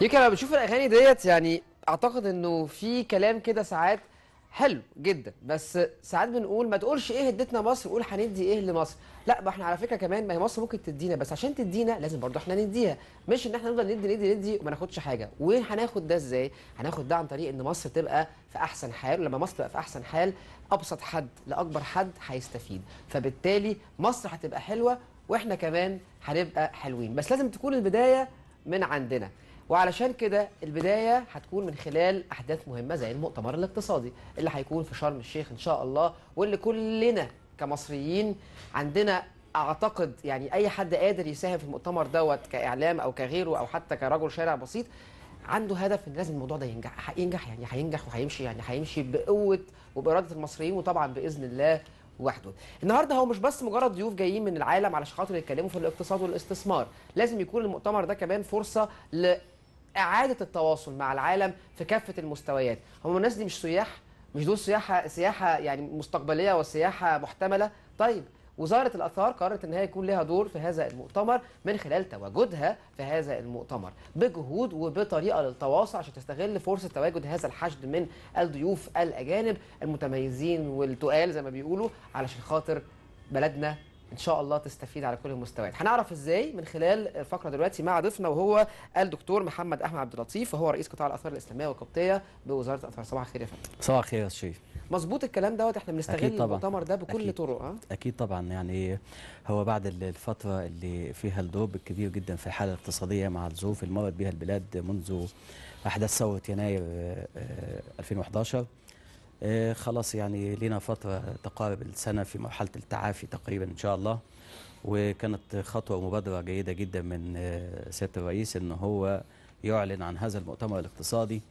يمكن انا بشوف الاغاني ديت يعني اعتقد انه في كلام كده ساعات حلو جدا بس ساعات بنقول ما تقولش ايه اديتنا مصر قول هندي ايه لمصر لا ما احنا على فكره كمان ما هي مصر ممكن تدينا بس عشان تدينا لازم برضه احنا نديها مش ان احنا نفضل ندي ندي ندي وما ناخدش حاجه وهناخد ده ازاي هناخد ده عن طريق ان مصر تبقى في احسن حال ولما مصر تبقى في احسن حال ابسط حد لاكبر حد هيستفيد فبالتالي مصر هتبقى حلوه واحنا كمان هنبقى حلوين بس لازم تكون البدايه من عندنا وعلشان كده البدايه هتكون من خلال احداث مهمه زي المؤتمر الاقتصادي اللي هيكون في شرم الشيخ ان شاء الله واللي كلنا كمصريين عندنا اعتقد يعني اي حد قادر يساهم في المؤتمر دوت كاعلام او كغيره او حتى كرجل شارع بسيط عنده هدف ان لازم الموضوع ده ينجح هينجح يعني هينجح وهيمشي يعني هيمشي بقوه وباراده المصريين وطبعا باذن الله وحده. النهارده هو مش بس مجرد ضيوف جايين من العالم علشان خاطر يتكلموا في الاقتصاد والاستثمار، لازم يكون المؤتمر ده كمان فرصه ل اعاده التواصل مع العالم في كافه المستويات هم الناس دي مش سياح مش دول سياحه سياحه يعني مستقبليه وسياحه محتمله طيب وزاره الاثار قررت ان هي يكون لها دور في هذا المؤتمر من خلال تواجدها في هذا المؤتمر بجهود وبطريقه للتواصل عشان تستغل فرصه تواجد هذا الحشد من الضيوف الاجانب المتميزين والتقال زي ما بيقولوا علشان خاطر بلدنا ان شاء الله تستفيد على كل المستويات هنعرف ازاي من خلال الفقره دلوقتي مع ضيفنا وهو الدكتور محمد احمد عبد اللطيف وهو رئيس قطاع الاثار الاسلاميه والقبطيه بوزاره الاثار صباح الخير يا فندم صباح الخير يا شيخ مظبوط الكلام دوت احنا بنستغل المؤتمر ده بكل أكيد. طرق اكيد طبعا يعني هو بعد الفتره اللي فيها الدروب الكبير جدا في الحاله الاقتصاديه مع الظروف اللي مرت بها البلاد منذ احداث ثوره يناير 2011 آه، آه، آه، خلاص يعني لنا فترة تقارب السنة في مرحلة التعافي تقريبا إن شاء الله وكانت خطوة ومبادرة جيدة جدا من آه، سيادة الرئيس إن هو يعلن عن هذا المؤتمر الاقتصادي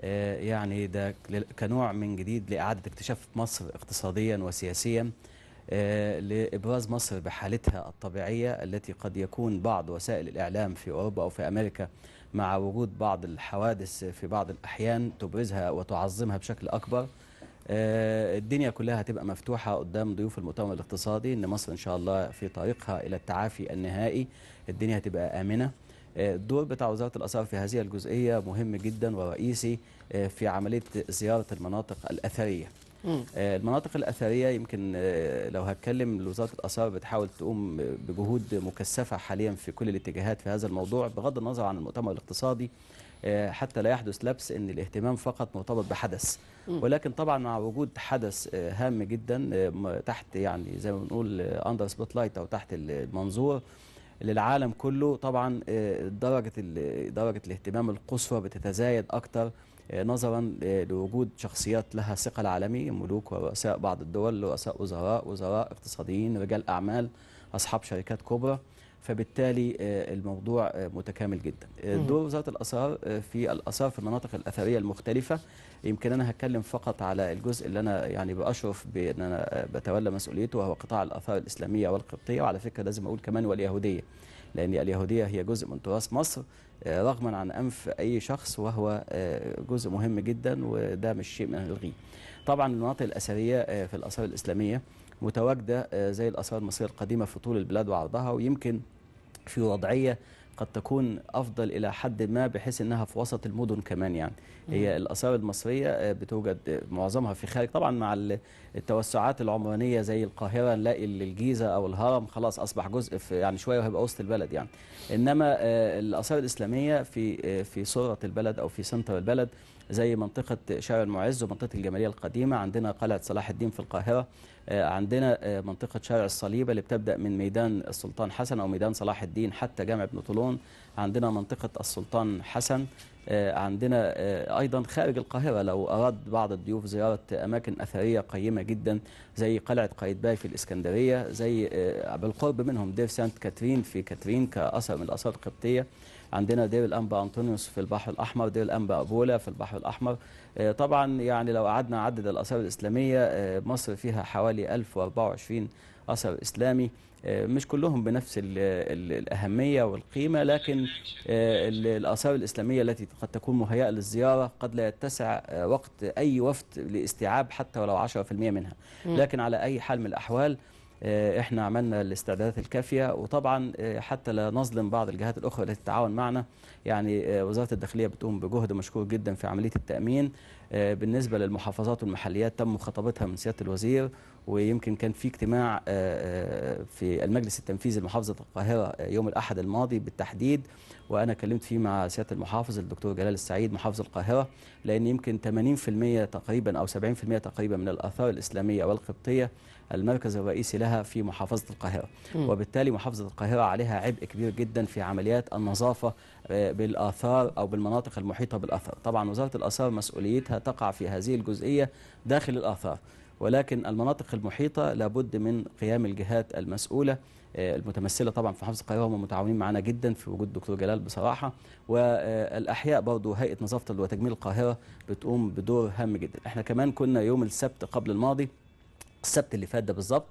آه، يعني ده كنوع من جديد لإعادة اكتشاف مصر اقتصاديا وسياسيا لإبراز مصر بحالتها الطبيعية التي قد يكون بعض وسائل الإعلام في أوروبا أو في أمريكا مع وجود بعض الحوادث في بعض الأحيان تبرزها وتعظمها بشكل أكبر آه، الدنيا كلها هتبقى مفتوحة قدام ضيوف المؤتمر الاقتصادي ان مصر ان شاء الله في طريقها الى التعافي النهائي الدنيا هتبقى آمنة آه، الدور بتاع وزارة الآثار في هذه الجزئية مهم جدا ورئيسي آه، في عملية زيارة المناطق الأثرية المناطق الأثرية يمكن لو هتكلم وزارة الآثار بتحاول تقوم بجهود مكثفة حاليا في كل الاتجاهات في هذا الموضوع بغض النظر عن المؤتمر الاقتصادي آه، حتى لا يحدث لبس ان الاهتمام فقط مرتبط بحدث ولكن طبعا مع وجود حدث آه، هام جدا آه، تحت يعني زي ما بنقول اندر سبوت لايت او تحت المنظور للعالم كله طبعا درجه درجه الاهتمام القصوى بتتزايد اكثر نظرا لوجود شخصيات لها ثقل عالمي ملوك ورؤساء بعض الدول رؤساء وزراء وزراء اقتصاديين رجال اعمال اصحاب شركات كبرى فبالتالي آه، الموضوع آه، متكامل جدا آه، دور وزاره الاثار في الاثار في المناطق الاثريه المختلفه يمكن انا هتكلم فقط على الجزء اللي انا يعني باشرف بان انا بتولى مسؤوليته وهو قطاع الاثار الاسلاميه والقبطيه وعلى فكره لازم اقول كمان واليهوديه لان اليهوديه هي جزء من تراث مصر رغما عن انف اي شخص وهو جزء مهم جدا وده مش شيء من الغي طبعا المناطق الاثريه في الاثار الاسلاميه متواجده آه، زي الاثار المصريه القديمه في طول البلاد وعرضها ويمكن في وضعيه قد تكون افضل الى حد ما بحيث انها في وسط المدن كمان يعني هي الاثار المصريه آه، بتوجد آه، معظمها في خارج طبعا مع التوسعات العمرانيه زي القاهره نلاقي الجيزه او الهرم خلاص اصبح جزء في يعني شويه وهيبقى وسط البلد يعني انما الاثار الاسلاميه في في صوره البلد او في سنتر البلد زي منطقه شارع المعز ومنطقه الجماليه القديمه عندنا قلعه صلاح الدين في القاهره آه، عندنا آه، منطقه شارع الصليبه اللي بتبدا من ميدان السلطان حسن او ميدان صلاح الدين حتى جامع ابن طولون عندنا منطقه السلطان حسن آه، عندنا ايضا خارج القاهره لو اراد بعض الضيوف زياره اماكن اثريه قيمه جدا زي قلعه قايتباي في الاسكندريه زي بالقرب منهم دير سانت كاترين في كاترين كاثر من الاثار القبطيه عندنا دير الانبا انطونيوس في البحر الاحمر دير الانبا ابولا في البحر الاحمر آه، طبعا يعني لو قعدنا عدد الاثار الاسلاميه آه، مصر فيها حوالي 1024 اثر اسلامي آه، مش كلهم بنفس الأهمية والقيمة لكن الآثار الإسلامية التي قد تكون مهيئة للزيارة قد لا يتسع وقت أي وفد لاستيعاب حتى ولو 10% منها لكن على أي حال من الأحوال آه، احنا عملنا الاستعدادات الكافيه وطبعا آه، حتى لا نظلم بعض الجهات الاخرى التي تتعاون معنا يعني آه، وزاره الداخليه بتقوم بجهد مشكور جدا في عمليه التامين بالنسبه للمحافظات والمحليات تم مخاطبتها من سياده الوزير ويمكن كان في اجتماع آه، آه، في المجلس التنفيذي لمحافظه القاهره آه، يوم الاحد الماضي بالتحديد وانا كلمت فيه مع سياده المحافظ الدكتور جلال السعيد محافظ القاهره لان يمكن 80% تقريبا او 70% تقريبا من الاثار الاسلاميه والقبطيه المركز الرئيسي لها في محافظه القاهره وبالتالي محافظه القاهره عليها عبء كبير جدا في عمليات النظافه بالاثار او بالمناطق المحيطه بالاثار طبعا وزاره الاثار مسؤوليتها تقع في هذه الجزئيه داخل الاثار ولكن المناطق المحيطة لابد من قيام الجهات المسؤولة آه، المتمثلة طبعا في محافظة القاهرة هم متعاونين معانا جدا في وجود دكتور جلال بصراحة والأحياء برضو هيئة نظافة وتجميل القاهرة بتقوم بدور هام جدا احنا كمان كنا يوم السبت قبل الماضي السبت اللي فات ده بالظبط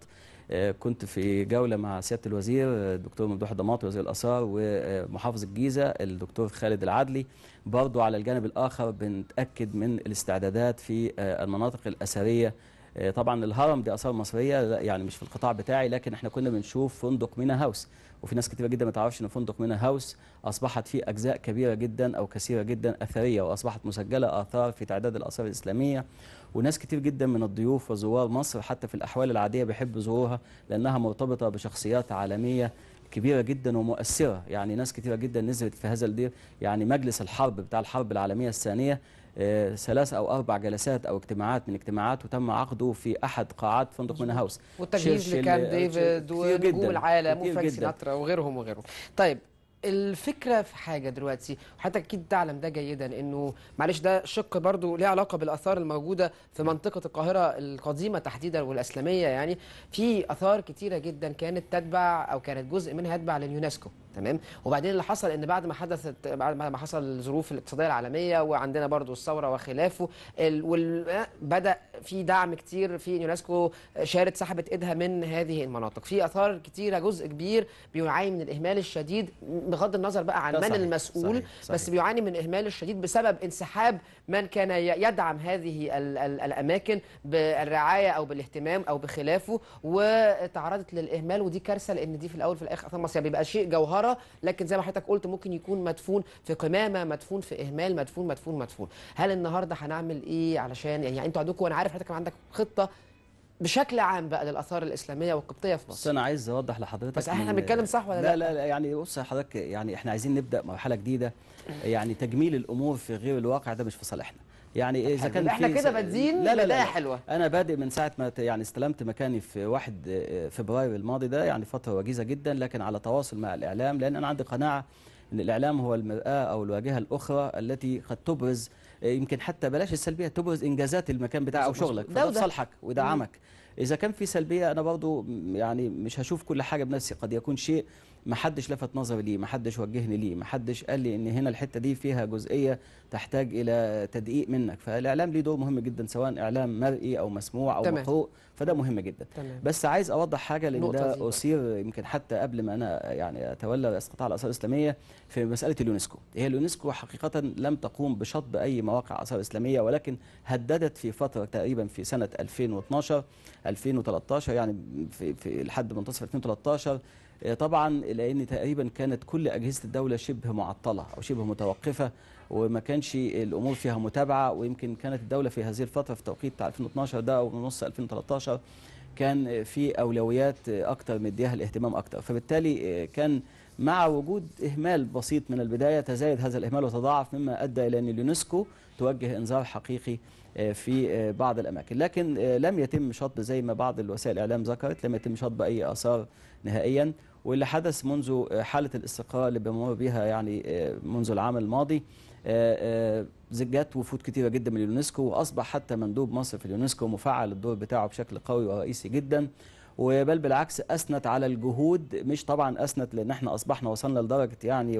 آه، كنت في جولة مع سيادة الوزير الدكتور آه، ممدوح الضماطي وزير الآثار ومحافظ الجيزة الدكتور خالد العدلي برضو على الجانب الآخر بنتأكد من الاستعدادات في المناطق الأثرية آه، طبعا الهرم دي اثار مصريه يعني مش في القطاع بتاعي لكن احنا كنا بنشوف فندق مينا هاوس وفي ناس كتيره جدا ما تعرفش ان فندق مينا هاوس اصبحت فيه اجزاء كبيره جدا او كثيره جدا اثريه واصبحت مسجله اثار في تعداد الاثار الاسلاميه وناس كتير جدا من الضيوف وزوار مصر حتى في الاحوال العاديه بيحب زورها لانها مرتبطه بشخصيات عالميه كبيره جدا ومؤثره يعني ناس كتيره جدا نزلت في هذا الدير يعني مجلس الحرب بتاع الحرب العالميه الثانيه ثلاث او اربع جلسات او اجتماعات من اجتماعات وتم عقده في احد قاعات فندق مينا هاوس والتجهيز لكام ديفيد ونجوم العالم وفرانك سيناترا وغيرهم وغيرهم طيب الفكره في حاجه دلوقتي وحتى اكيد تعلم ده جيدا انه معلش ده شق برضو ليه علاقه بالاثار الموجوده في منطقه القاهره القديمه تحديدا والاسلاميه يعني في اثار كتيره جدا كانت تتبع او كانت جزء منها يتبع لليونسكو تمام وبعدين اللي حصل ان بعد ما حدثت بعد ما حصل الظروف الاقتصاديه العالميه وعندنا برضو الثوره وخلافه بدا في دعم كتير في اليونسكو شارت سحبت ايدها من هذه المناطق في اثار كتيره جزء كبير بيعاني من الاهمال الشديد بغض النظر بقى عن من صحيح المسؤول صحيح صحيح بس بيعاني من اهمال الشديد بسبب انسحاب من كان يدعم هذه الـ الـ الاماكن بالرعايه او بالاهتمام او بخلافه وتعرضت للاهمال ودي كارثه لان دي في الاول في الاخر اثار مصريه بيبقى شيء جوهره لكن زي ما حضرتك قلت ممكن يكون مدفون في قمامه مدفون في اهمال مدفون مدفون مدفون هل النهارده هنعمل ايه علشان يعني انتوا عندكم وانا عارف حضرتك عندك خطه بشكل عام بقى للاثار الاسلاميه والقبطيه في مصر بس انا عايز اوضح لحضرتك بس احنا بنتكلم صح ولا لا, لا لا يعني بص حضرتك يعني احنا عايزين نبدا مرحله جديده يعني تجميل الامور في غير الواقع ده مش في صالحنا يعني اذا كان احنا كده بادئين لا لا لا حلوه انا بادئ من ساعه ما يعني استلمت مكاني في 1 آه، فبراير الماضي ده يعني فتره وجيزه جدا لكن على تواصل مع الاعلام لان انا عندي قناعه ان الاعلام هو المراه او الواجهه الاخرى التي قد تبرز يمكن حتى بلاش السلبيه تبرز انجازات المكان بتاعك او شغلك ده صالحك ودعمك اذا كان في سلبيه انا برضو يعني مش هشوف كل حاجه بنفسي قد يكون شيء ما حدش لفت نظري ليه ما حدش وجهني ليه ما حدش قال لي ان هنا الحته دي فيها جزئيه تحتاج الى تدقيق منك فالاعلام ليه دور مهم جدا سواء اعلام مرئي او مسموع او مقروء فده مهم جدا تمام. بس عايز اوضح حاجه لان ده اثير يمكن حتى قبل ما انا يعني اتولى رئاسه قطاع الاثار الاسلاميه في مساله اليونسكو هي اليونسكو حقيقه لم تقوم بشطب اي مواقع اثار اسلاميه ولكن هددت في فتره تقريبا في سنه 2012 2013 يعني في, في لحد منتصف 2013 آه، طبعا لان تقريبا كانت كل اجهزه الدوله شبه معطله او شبه متوقفه وما كانش الامور فيها متابعه ويمكن كانت الدوله في هذه الفتره في توقيت بتاع 2012 ده او نص 2013 كان في اولويات اكتر مديها الاهتمام اكتر فبالتالي آه، كان مع وجود اهمال بسيط من البدايه تزايد هذا الاهمال وتضاعف مما ادى الى ان اليونسكو توجه انذار حقيقي آه، في بعض الاماكن لكن لم يتم شطب زي ما بعض الوسائل الاعلام ذكرت لم يتم شطب اي اثار نهائيا واللي حدث منذ حالة الاستقرار اللي بيمر بها يعني آه، منذ العام الماضي آه، آه، جت وفود كتيرة جدا من اليونسكو وأصبح حتى مندوب مصر في اليونسكو مفعل الدور بتاعه بشكل قوي ورئيسي جدا وبل بالعكس أثنت على الجهود مش طبعا أثنت لأن احنا أصبحنا وصلنا لدرجة يعني 100%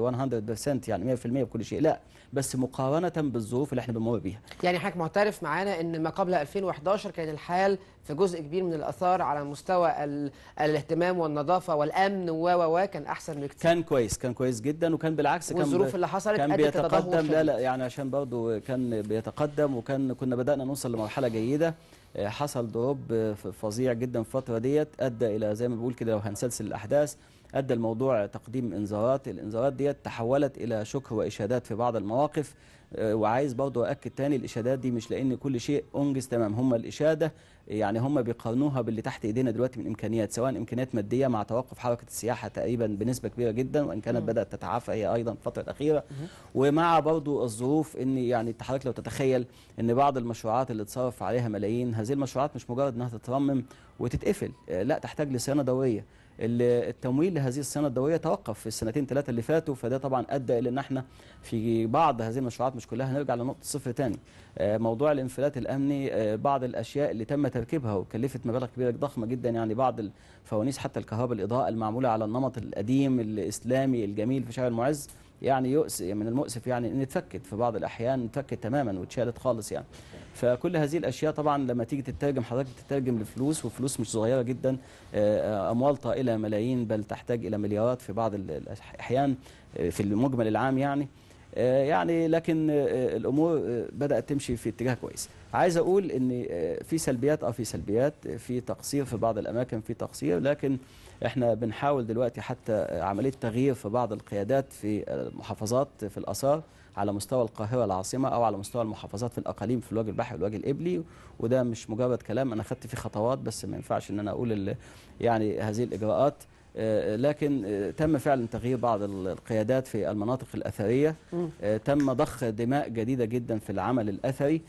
يعني 100% بكل شيء لا بس مقارنة بالظروف اللي احنا بنمر بيها يعني حضرتك معترف معانا أن ما قبل 2011 كان الحال في جزء كبير من الاثار على مستوى الاهتمام والنظافه والامن و و و كان احسن بكتير كان كويس كان كويس جدا وكان بالعكس كان والظروف اللي حصلت كان بيتقدم لا لا يعني عشان برضه كان بيتقدم وكان كنا بدانا نوصل لمرحله جيده آه، حصل دروب آه، فظيع جدا في الفتره ديت ادى الى زي ما بقول كده لو هنسلسل الاحداث ادى الموضوع تقديم انذارات الانذارات ديت تحولت الى شكر واشهادات في بعض المواقف آه، وعايز برضه اكد تاني الاشادات دي مش لان كل شيء انجز تمام هم الاشاده يعني هم بيقارنوها باللي تحت ايدينا دلوقتي من امكانيات سواء امكانيات ماديه مع توقف حركه السياحه تقريبا بنسبه كبيره جدا وان كانت بدات تتعافى هي ايضا الفتره الاخيره ومع برضه الظروف ان يعني انت حضرتك لو تتخيل ان بعض المشروعات اللي اتصرف عليها ملايين هذه المشروعات مش مجرد انها تترمم وتتقفل آه، لا تحتاج لصيانه دوريه التمويل لهذه الصيانه الدوائيه توقف في السنتين ثلاثه اللي فاتوا فده طبعا ادى الى ان احنا في بعض هذه المشروعات مش كلها هنرجع لنقطه صفر ثاني آه، موضوع الانفلات الامني آه، بعض الاشياء اللي تم تركيبها وكلفت مبالغ كبيره ضخمه جدا يعني بعض الفوانيس حتى الكهرباء الاضاءه المعموله على النمط القديم الاسلامي الجميل في شارع المعز يعني يؤس من المؤسف يعني ان اتفكت في بعض الاحيان اتفكت تماما واتشالت خالص يعني فكل هذه الاشياء طبعا لما تيجي تترجم حضرتك تترجم لفلوس وفلوس مش صغيره جدا آه، آه، اموال طائله ملايين بل تحتاج الى مليارات في بعض الاحيان آه، في المجمل العام يعني آه، يعني لكن آه، آه، الامور بدات تمشي في اتجاه كويس عايز اقول ان في سلبيات اه في سلبيات في تقصير في بعض الاماكن في تقصير لكن احنا بنحاول دلوقتي حتى عمليه تغيير في بعض القيادات في المحافظات في الاثار على مستوى القاهره العاصمه او على مستوى المحافظات في الاقاليم في الوجه البحري والوجه الابلي وده مش مجرد كلام انا خدت فيه خطوات بس ما ينفعش ان انا اقول يعني هذه الاجراءات آه، لكن آه، تم فعلا تغيير بعض القيادات في المناطق الأثرية آه، تم ضخ دماء جديدة جدا في العمل الأثري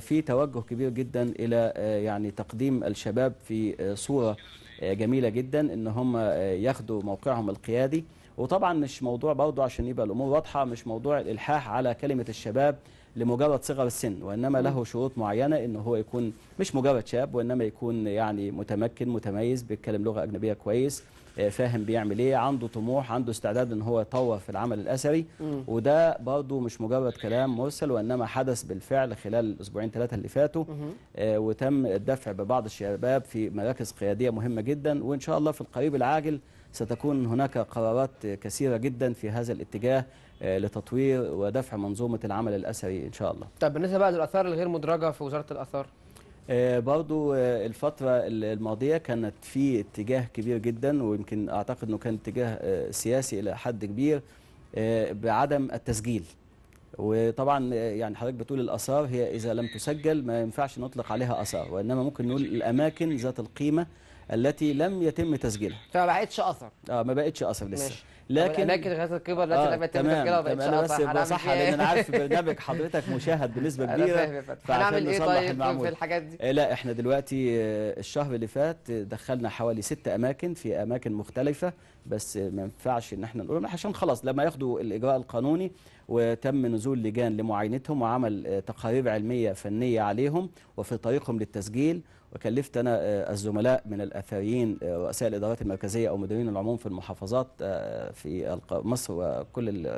في توجه كبير جدا إلى يعني تقديم الشباب في صورة جميلة جدا إن هم ياخدوا موقعهم القيادي وطبعا مش موضوع برضه عشان يبقى الأمور واضحة مش موضوع الإلحاح على كلمة الشباب لمجرد صغر السن وإنما له شروط معينة إن هو يكون مش مجرد شاب وإنما يكون يعني متمكن متميز بيتكلم لغة أجنبية كويس آه، فاهم بيعمل ايه عنده طموح عنده استعداد ان هو يطور في العمل الاثري وده برضه مش مجرد كلام مرسل وانما حدث بالفعل خلال الاسبوعين ثلاثه اللي فاتوا آه، وتم الدفع ببعض الشباب في مراكز قياديه مهمه جدا وان شاء الله في القريب العاجل ستكون هناك قرارات كثيرة جدا في هذا الاتجاه آه، لتطوير ودفع منظومة العمل الأثري إن شاء الله طيب بالنسبة بقى للآثار الغير مدرجة في وزارة الآثار آه، برضو آه، الفترة الماضية كانت في اتجاه كبير جدا ويمكن أعتقد أنه كان اتجاه سياسي إلى حد كبير بعدم التسجيل وطبعا يعني حضرتك بتقول الآثار هي إذا لم تسجل ما ينفعش نطلق عليها آثار وإنما ممكن نقول الأماكن ذات القيمة التي لم يتم تسجيلها فما بقتش اثر اه ما بقتش اثر لسه ماشي. لكن لكن غاز الكبر التي آه لم يتم تسجيلها بقتش اثر بس بصح إيه؟ لان انا عارف برنامج حضرتك مشاهد بنسبه كبيره هنعمل ايه طيب في الحاجات دي آه، لا احنا دلوقتي آه، الشهر اللي فات آه، دخلنا حوالي ست اماكن في اماكن مختلفه بس ما ينفعش ان احنا نقول عشان خلاص لما ياخدوا الاجراء القانوني وتم نزول لجان لمعاينتهم وعمل تقارير علميه فنيه عليهم وفي طريقهم للتسجيل وكلفت أنا آه، الزملاء من الأثريين آه، رؤساء الإدارات المركزية أو مديرين العموم في المحافظات آه، في مصر وكل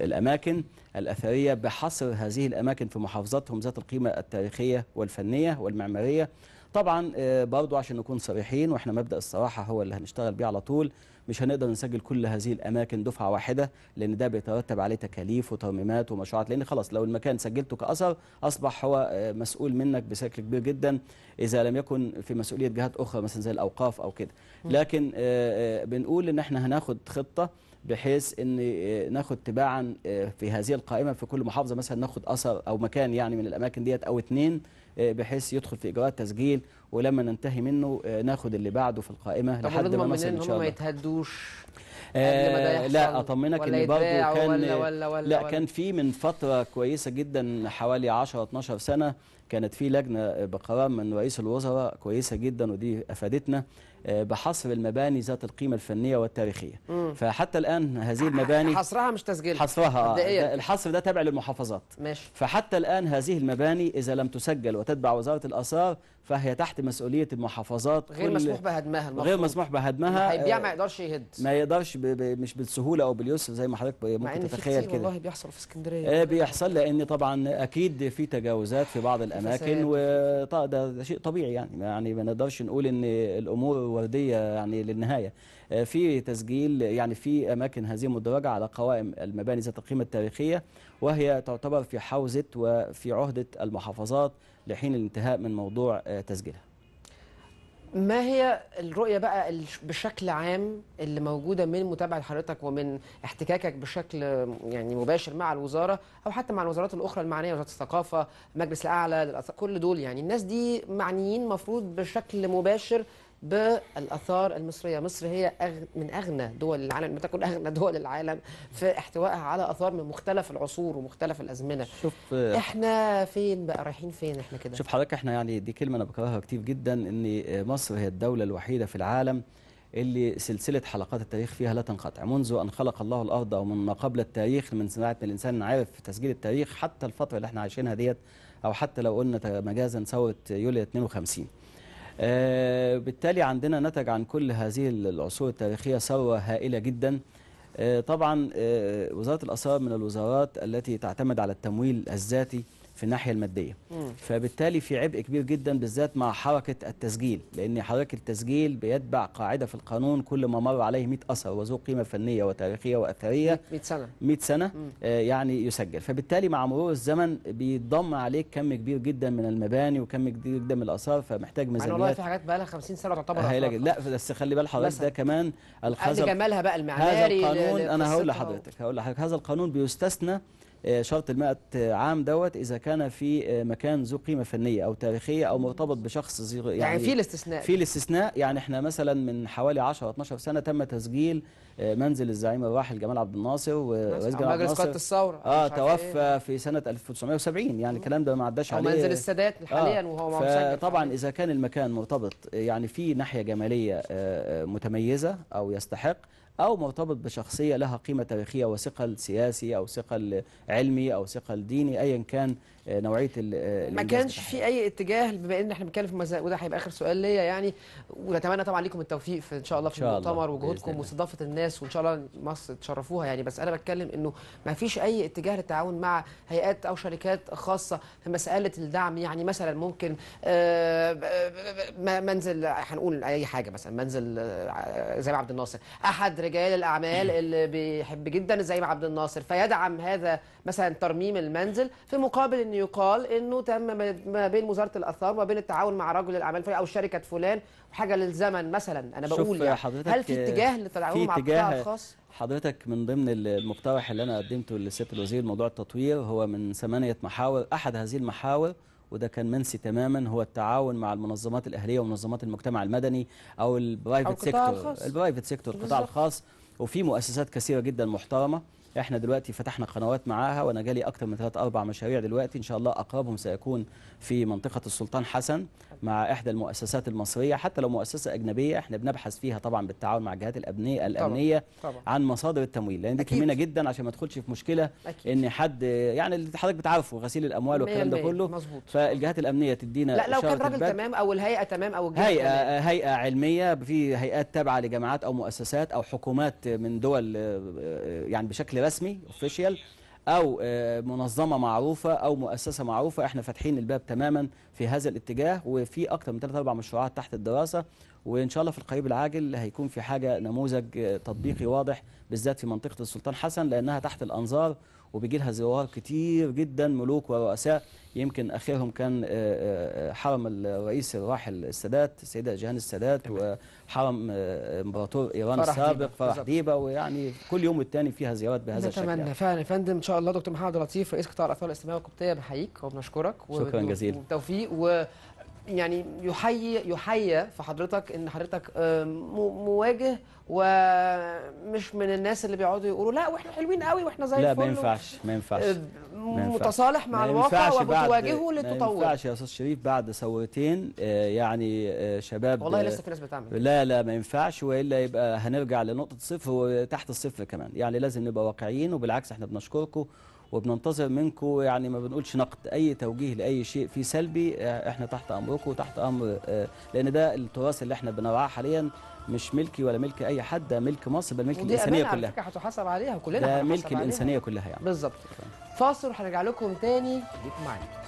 الأماكن الأثرية بحصر هذه الأماكن في محافظاتهم ذات القيمة التاريخية والفنية والمعمارية طبعا برضو عشان نكون صريحين واحنا مبدا الصراحه هو اللي هنشتغل بيه على طول مش هنقدر نسجل كل هذه الاماكن دفعه واحده لان ده بيترتب عليه تكاليف وترميمات ومشروعات لان خلاص لو المكان سجلته كاثر اصبح هو آه، مسؤول منك بشكل كبير جدا اذا لم يكن في مسؤوليه جهات اخرى مثلا زي الاوقاف او كده لكن آه، آه، بنقول ان احنا هناخد خطه بحيث ان ناخد تباعا في هذه القائمه في كل محافظه مثلا ناخد اثر او مكان يعني من الاماكن ديت او اثنين آه، بحيث يدخل في اجراءات تسجيل ولما ننتهي منه آه، ناخد اللي بعده في القائمه لحد ما مثلا ان شاء الله ما يتهدوش آه، قبل ما ده يحصل لا اطمنك ان برضه كان ولا ولا ولا لا ولا كان في من فتره كويسه جدا حوالي 10 12 سنه كانت في لجنه بقرار من رئيس الوزراء كويسه جدا ودي افادتنا بحصر المباني ذات القيمه الفنيه والتاريخيه مم. فحتى الان هذه المباني حصرها مش تسجيل حصرها الحصر ده تابع للمحافظات ماشي فحتى الان هذه المباني اذا لم تسجل وتتبع وزارة الآثار فهي تحت مسؤوليه المحافظات غير مسموح بهدمها المفروض غير مسموح بهدمها هيبيع آه، ما يقدرش يهد ما يقدرش ب... ب... مش بالسهوله او باليسر زي ما حضرتك ممكن تتخيل كده والله بيحصل في اسكندريه آه، بيحصل لان طبعا اكيد في تجاوزات في بعض الاماكن وده شيء طبيعي يعني يعني ما نقدرش نقول ان الامور ورديه يعني للنهايه آه، في تسجيل يعني في اماكن هذه مدرجه على قوائم المباني ذات القيمه التاريخيه وهي تعتبر في حوزه وفي عهده المحافظات لحين الانتهاء من موضوع تسجيلها ما هي الرؤيه بقى بشكل عام اللي موجوده من متابعه حضرتك ومن احتكاكك بشكل يعني مباشر مع الوزاره او حتى مع الوزارات الاخرى المعنيه وزاره الثقافه المجلس الاعلى كل دول يعني الناس دي معنيين مفروض بشكل مباشر بالاثار المصريه، مصر هي من اغنى دول العالم لم تكن اغنى دول العالم في احتوائها على اثار من مختلف العصور ومختلف الازمنه. شوف احنا فين بقى رايحين فين احنا كده؟ شوف حضرتك احنا يعني دي كلمه انا بكرهها كتير جدا ان مصر هي الدوله الوحيده في العالم اللي سلسلة حلقات التاريخ فيها لا تنقطع منذ أن خلق الله الأرض أو من ما قبل التاريخ من صناعة الإنسان عارف في تسجيل التاريخ حتى الفترة اللي احنا عايشينها ديت أو حتى لو قلنا مجازا ثورة يوليو 52 آه، بالتالي عندنا نتج عن كل هذه العصور التاريخية ثروة هائلة جدا آه، طبعا آه، وزارة الآثار من الوزارات التي تعتمد على التمويل الذاتي في الناحيه الماديه مم. فبالتالي في عبء كبير جدا بالذات مع حركه التسجيل لان حركه التسجيل بيتبع قاعده في القانون كل ما مر عليه 100 اثر وذو قيمه فنيه وتاريخيه واثريه 100 سنه 100 سنه آه يعني يسجل فبالتالي مع مرور الزمن بيتضم عليك كم كبير جدا من المباني وكم كبير جدا من الاثار فمحتاج ميزانيات والله في حاجات بقى لها 50 سنه تعتبر لا بس خلي بال حضرتك ده كمان الخزب جمالها بقى المعماري هذا القانون انا هقول لحضرتك هقول لحضرتك هذا القانون بيستثنى آه، شرط المائة عام دوت إذا كان في آه، مكان ذو قيمة فنية أو تاريخية أو مرتبط بشخص يعني, يعني في الاستثناء في الاستثناء يعني إحنا مثلا من حوالي 10 12 سنة تم تسجيل آه، منزل الزعيم الراحل جمال عبد الناصر ورئيس جمال مجلس الناصر الثورة اه إيه. توفى إيه؟ في سنة 1970 يعني الكلام ده ما عداش عليه منزل السادات حاليا آه وهو مسجل طبعا إذا كان المكان مرتبط يعني في ناحية جمالية متميزة أو يستحق أو مرتبط بشخصية لها قيمة تاريخية وثقل سياسي أو ثقل علمي أو ثقل ديني أيا كان نوعيه ما كانش في اي اتجاه بما ان احنا بنتكلم في مزاق وده هيبقى اخر سؤال ليا يعني ونتمنى طبعا ليكم التوفيق في ان شاء الله في المؤتمر الله. وجهودكم واستضافه الناس وان شاء الله مصر تشرفوها يعني بس انا بتكلم انه ما فيش اي اتجاه للتعاون مع هيئات او شركات خاصه في مساله الدعم يعني مثلا ممكن آه، آه، آه، منزل هنقول اي حاجه مثلا منزل زي عبد الناصر احد رجال الاعمال اللي بيحب جدا زي عبد الناصر فيدعم هذا مثلا ترميم المنزل في مقابل أن يقال أنه تم ما بين وزارة الآثار وما بين التعاون مع رجل الأعمال أو شركة فلان وحاجة للزمن مثلا أنا بقول يعني هل في اتجاه للتعاون مع القطاع الخاص؟ حضرتك من ضمن المقترح اللي أنا قدمته للست الوزير موضوع التطوير هو من ثمانية محاور أحد هذه المحاور وده كان منسي تماما هو التعاون مع المنظمات الاهليه ومنظمات المجتمع المدني او البرايفت سيكتور البرايفت سيكتور القطاع الخاص وفي مؤسسات كثيره جدا محترمه احنا دلوقتي فتحنا قنوات معاها وانا جالي اكتر من ثلاث اربع مشاريع دلوقتي ان شاء الله اقربهم سيكون في منطقه السلطان حسن مع احدى المؤسسات المصريه حتى لو مؤسسه اجنبيه احنا بنبحث فيها طبعا بالتعاون مع الجهات الامنيه الامنيه طبعا. طبعا. عن مصادر التمويل لان دي كمينه جدا عشان ما تدخلش في مشكله أكيد. ان حد يعني اللي حضرتك بتعرفه غسيل الاموال والكلام ده كله مظبوط فالجهات الامنيه تدينا لا لو كان راجل تمام او الهيئه تمام او الجهه هيئه هيئه علميه في هيئات تابعه لجامعات او مؤسسات او حكومات من دول آه، آه، يعني بشكل رسمي اوفيشال او آه، منظمه معروفه او مؤسسه معروفه احنا فاتحين الباب تماما في هذا الاتجاه وفي اكثر من ثلاث اربع مشروعات تحت الدراسه وان شاء الله في القريب العاجل هيكون في حاجه نموذج آه، تطبيقي واضح بالذات في منطقه السلطان حسن لانها تحت الانظار وبيجي لها زوار كتير جدا ملوك ورؤساء يمكن اخرهم كان آه، آه، آه، حرم الرئيس الراحل السادات السيده جهان السادات وحرم امبراطور ايران فرح السابق فرح ديبه ويعني كل يوم والتاني فيها زيارات بهذا الشكل نتمنى يعني. فعلا يا فندم ان شاء الله دكتور محمد لطيف رئيس قطاع الاثار الاسلاميه والقبطيه بحييك وبنشكرك شكرا جزيلا وبالتوفيق و يعني يحيي يحيى في حضرتك ان حضرتك آه، مواجه ومش من الناس اللي بيقعدوا يقولوا لا واحنا حلوين قوي واحنا زي الفل لا ما ينفعش آه، ما ينفعش متصالح مع الواقع وبتواجهه للتطور ما ينفعش يا استاذ شريف بعد ثورتين آه، يعني شباب والله لسه في ناس بتعمل لا لا ما ينفعش والا يبقى هنرجع لنقطه صفر وتحت الصفر كمان يعني لازم نبقى واقعيين وبالعكس احنا بنشكركم وبننتظر منكم يعني ما بنقولش نقد اي توجيه لاي شيء فيه سلبي آه، احنا تحت امركم وتحت امر آه، لان ده التراث اللي احنا بنرعاه حاليا مش ملكي ولا ملك اي حد ده ملك مصر بل ملك الانسانيه كلها ودي هتحاسب عليها كلنا ده ملك الانسانيه عليها. يعني. كلها يعني بالظبط فاصل وهرجع لكم تاني خليكم معانا